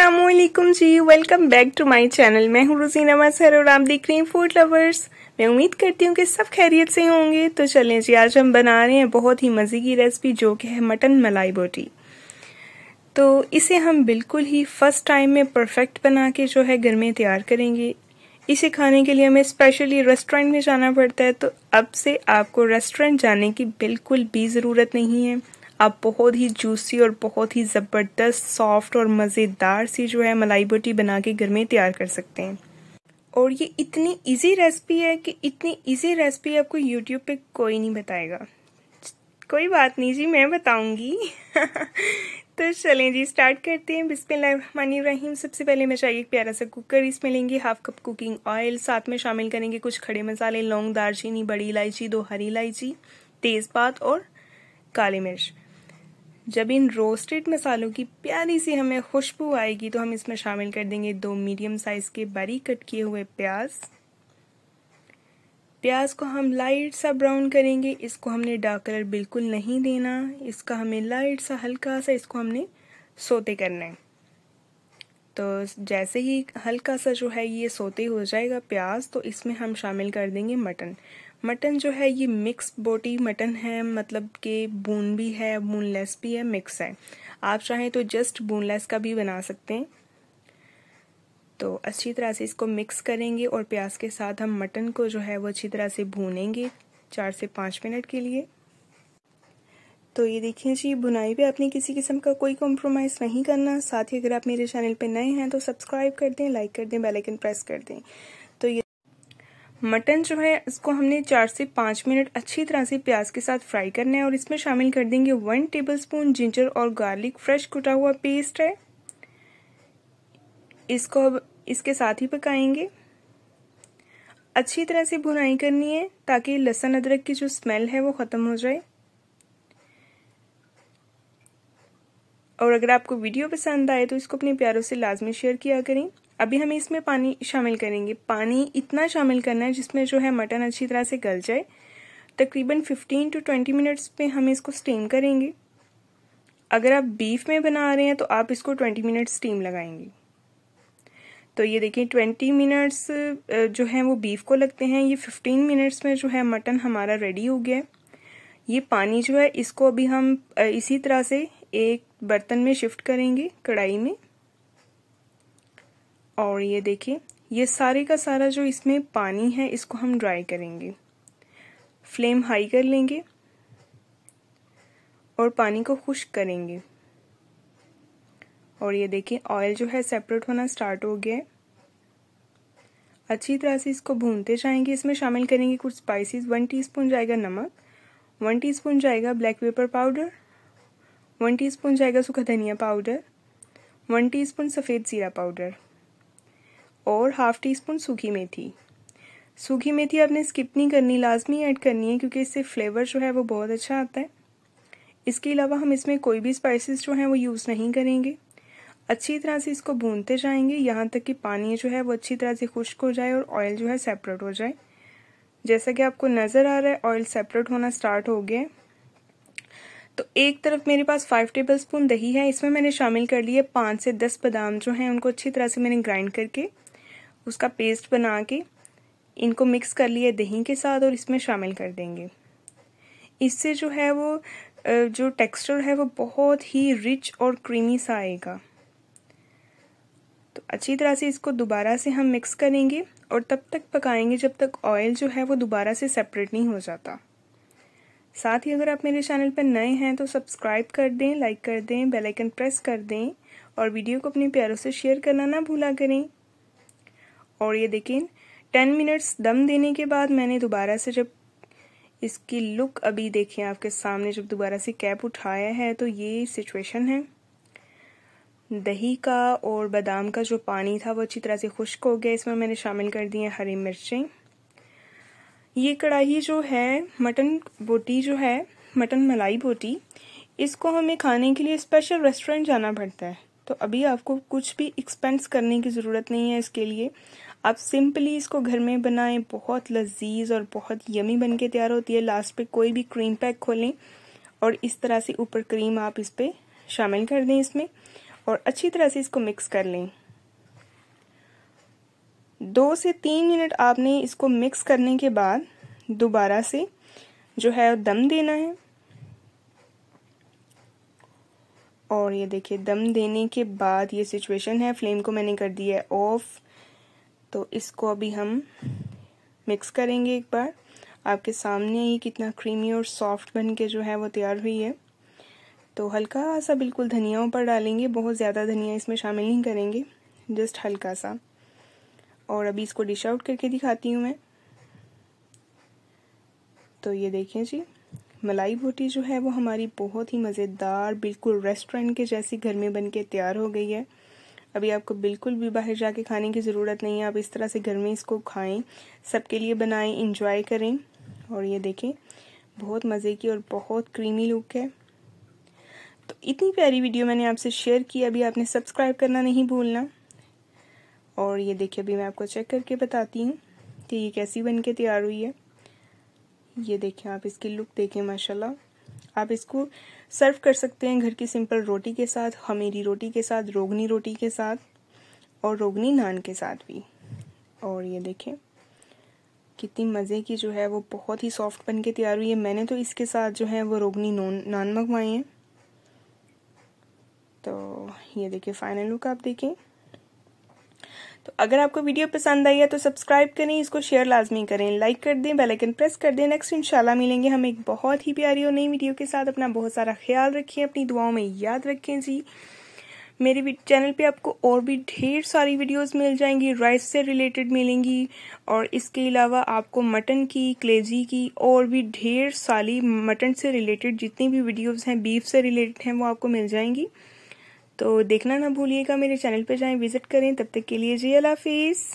Aslam ji welcome back to my channel मैं हूँ रुजीना मसर और आप देख रहे हैं फूड लवर्स मैं उम्मीद करती हूँ कि सब खैरियत से होंगे तो चलें जी आज हम बना रहे हैं बहुत ही मज़े की रेसिपी जो कि है मटन मलाई बोटी तो इसे हम बिल्कुल ही फर्स्ट टाइम में परफेक्ट बना के जो है घर में तैयार करेंगे इसे खाने के लिए हमें स्पेशली रेस्टोरेंट में जाना पड़ता है तो अब से आपको रेस्टोरेंट जाने की बिल्कुल भी ज़रूरत नहीं है आप बहुत ही जूसी और बहुत ही ज़बरदस्त सॉफ्ट और मज़ेदार सी जो है मलाई बोटी बना के घर में तैयार कर सकते हैं और ये इतनी इजी रेसिपी है कि इतनी इजी रेसिपी आपको यूट्यूब पे कोई नहीं बताएगा कोई बात नहीं जी मैं बताऊंगी तो चलें जी स्टार्ट करते हैं रहीम सबसे पहले मैं चाहिए एक प्यारा सा कुकर इसमें लेंगे हाफ कप कुकिंग ऑयल साथ में शामिल करेंगे कुछ खड़े मसाले लौंग दारचीनी बड़ी इलायची दो हरी इलायची तेज़पात और काली मिर्च जब इन रोस्टेड मसालों की प्यारी सी हमें खुशबू आएगी तो हम इसमें शामिल कर देंगे दो मीडियम साइज़ के बारीक कट किए हुए प्याज प्याज को हम लाइट सा ब्राउन करेंगे इसको हमने डार्क कलर बिल्कुल नहीं देना इसका हमें लाइट सा हल्का सा इसको हमने सोते करना है तो जैसे ही हल्का सा जो है ये सोते हो जाएगा प्याज तो इसमें हम शामिल कर देंगे मटन मटन जो है ये मिक्स बोटी मटन है मतलब कि बोन भी है बोनलेस भी है मिक्स है आप चाहें तो जस्ट बोनलेस का भी बना सकते हैं तो अच्छी तरह से इसको मिक्स करेंगे और प्याज के साथ हम मटन को जो है वो अच्छी तरह से भूनेंगे चार से पाँच मिनट के लिए तो ये देखिए जी बुनाई पे आपने किसी किस्म का कोई कॉम्प्रोमाइज़ नहीं करना साथ ही अगर आप मेरे चैनल पे नए हैं तो सब्सक्राइब कर दें लाइक कर दें बेल आइकन प्रेस कर दें मटन जो है इसको हमने चार से पाँच मिनट अच्छी तरह से प्याज के साथ फ्राई करना है और इसमें शामिल कर देंगे वन टेबलस्पून जिंजर और गार्लिक फ्रेश कुटा हुआ पेस्ट है इसको अब इसके साथ ही पकाएंगे अच्छी तरह से भुनाई करनी है ताकि लहसुन अदरक की जो स्मेल है वो ख़त्म हो जाए और अगर आपको वीडियो पसंद आए तो इसको अपने प्यारों से लाजमी शेयर किया करें अभी हम इसमें पानी शामिल करेंगे पानी इतना शामिल करना है जिसमें जो है मटन अच्छी तरह से गल जाए तकरीबन 15 टू 20 मिनट्स पे हम इसको स्टीम करेंगे अगर आप बीफ में बना रहे हैं तो आप इसको 20 मिनट स्टीम लगाएंगे तो ये देखिए 20 मिनट्स जो है वो बीफ को लगते हैं ये 15 मिनट्स में जो है मटन हमारा रेडी हो गया है ये पानी जो है इसको अभी हम इसी तरह से एक बर्तन में शिफ्ट करेंगे कढ़ाई में और ये देखिए ये सारे का सारा जो इसमें पानी है इसको हम ड्राई करेंगे फ्लेम हाई कर लेंगे और पानी को खुश्क करेंगे और ये देखिए ऑयल जो है सेपरेट होना स्टार्ट हो गया है अच्छी तरह से इसको भूनते जाएंगे इसमें शामिल करेंगे कुछ स्पाइसेस वन टीस्पून जाएगा नमक वन टीस्पून जाएगा black pepper powder one teaspoon जाएगा सूखा धनिया पाउडर वन टीस्पून सफ़ेद जीरा पाउडर और हाफ टी स्पून सूखी मेथी सूखी मेथी आपने स्किप नहीं करनी लाजमी ऐड करनी है क्योंकि इससे फ्लेवर जो है वो बहुत अच्छा आता है इसके अलावा हम इसमें कोई भी स्पाइसेस जो हैं वो यूज़ नहीं करेंगे अच्छी तरह से इसको भूनते जाएंगे यहाँ तक कि पानी जो है वो अच्छी तरह से खुश्क हो जाए और ऑयल जो है सेपरेट हो जाए जैसा कि आपको नज़र आ रहा है ऑयल सेपरेट होना स्टार्ट हो गया तो एक तरफ मेरे पास फाइव टेबल स्पून दही है इसमें मैंने शामिल कर लिए पाँच से दस बादाम जो हैं उनको अच्छी तरह से मैंने ग्राइंड करके उसका पेस्ट बना के इनको मिक्स कर लिए दही के साथ और इसमें शामिल कर देंगे इससे जो है वो जो टेक्सचर है वो बहुत ही रिच और क्रीमी सा आएगा तो अच्छी तरह से इसको दोबारा से हम मिक्स करेंगे और तब तक पकाएंगे जब तक ऑयल जो है वो दोबारा से सेपरेट नहीं हो जाता साथ ही अगर आप मेरे चैनल पर नए हैं तो सब्सक्राइब कर दें लाइक कर दें बेल आइकन प्रेस कर दें और वीडियो को अपने प्यारों से शेयर करना ना भूला करें और ये देखें टेन मिनट्स दम देने के बाद मैंने दोबारा से जब इसकी लुक अभी देखें आपके सामने जब दोबारा से कैप उठाया है तो ये सिचुएशन है दही का और बादाम का जो पानी था वो अच्छी तरह से खुश्क हो गया इसमें मैंने शामिल कर दिए हरी मिर्चें ये कढ़ाई जो है मटन बोटी जो है मटन मलाई बोटी इसको हमें खाने के लिए स्पेशल रेस्टोरेंट जाना पड़ता है तो अभी आपको कुछ भी एक्सपेंस करने की ज़रूरत नहीं है इसके लिए आप सिंपली इसको घर में बनाएं बहुत लजीज और बहुत यमी बन के तैयार होती है लास्ट पे कोई भी क्रीम पैक खोलें और इस तरह से ऊपर क्रीम आप इस पर शामिल कर दें इसमें और अच्छी तरह से इसको मिक्स कर लें दो से तीन मिनट आपने इसको मिक्स करने के बाद दोबारा से जो है दम देना है और ये देखिए दम देने के बाद ये सिचुएशन है फ्लेम को मैंने कर दिया है ऑफ़ तो इसको अभी हम मिक्स करेंगे एक बार आपके सामने ही कितना क्रीमी और सॉफ्ट बन के जो है वो तैयार हुई है तो हल्का सा बिल्कुल धनिया ऊपर डालेंगे बहुत ज़्यादा धनिया इसमें शामिल नहीं करेंगे जस्ट हल्का सा और अभी इसको डिश आउट करके दिखाती हूँ मैं तो ये देखिए जी मलाई बोटी जो है वो हमारी बहुत ही मज़ेदार बिल्कुल रेस्टोरेंट के जैसी घर में बन के तैयार हो गई है अभी आपको बिल्कुल भी बाहर जाके खाने की ज़रूरत नहीं है आप इस तरह से घर में इसको खाएं सबके लिए बनाएं इंजॉय करें और ये देखें बहुत मज़े की और बहुत क्रीमी लुक है तो इतनी प्यारी वीडियो मैंने आपसे शेयर की अभी आपने सब्सक्राइब करना नहीं भूलना और ये देखिए अभी मैं आपको चेक करके बताती हूँ कि ये कैसी बन के तैयार हुई है ये देखें आप इसकी लुक देखें माशाल्लाह आप इसको सर्व कर सकते हैं घर की सिंपल रोटी के साथ खमीरी रोटी के साथ रोगनी रोटी के साथ और रोगनी नान के साथ भी और ये देखें कितनी मज़े की जो है वो बहुत ही सॉफ्ट बन के तैयार हुई है मैंने तो इसके साथ जो है वो रोगनी नॉन नान मंगवाए हैं तो ये देखिए फाइनल लुक आप देखें तो अगर आपको वीडियो पसंद आई है तो सब्सक्राइब करें इसको शेयर लाजमी करें लाइक कर दें बेलाइकन प्रेस कर दें नेक्स्ट इंशाल्लाह मिलेंगे हम एक बहुत ही प्यारी और नई वीडियो के साथ अपना बहुत सारा ख्याल रखें अपनी दुआओं में याद रखें जी मेरे चैनल पे आपको और भी ढेर सारी वीडियोस मिल जाएंगी राइस से रिलेटेड मिलेंगी और इसके अलावा आपको मटन की क्लेजी की और भी ढेर सारी मटन से रिलेटेड जितनी भी वीडियोस हैं बीफ से रिलेटेड हैं वो आपको मिल जाएंगी तो देखना ना भूलिएगा मेरे चैनल पर जाएं विजिट करें तब तक के लिए जी अला हाफिज़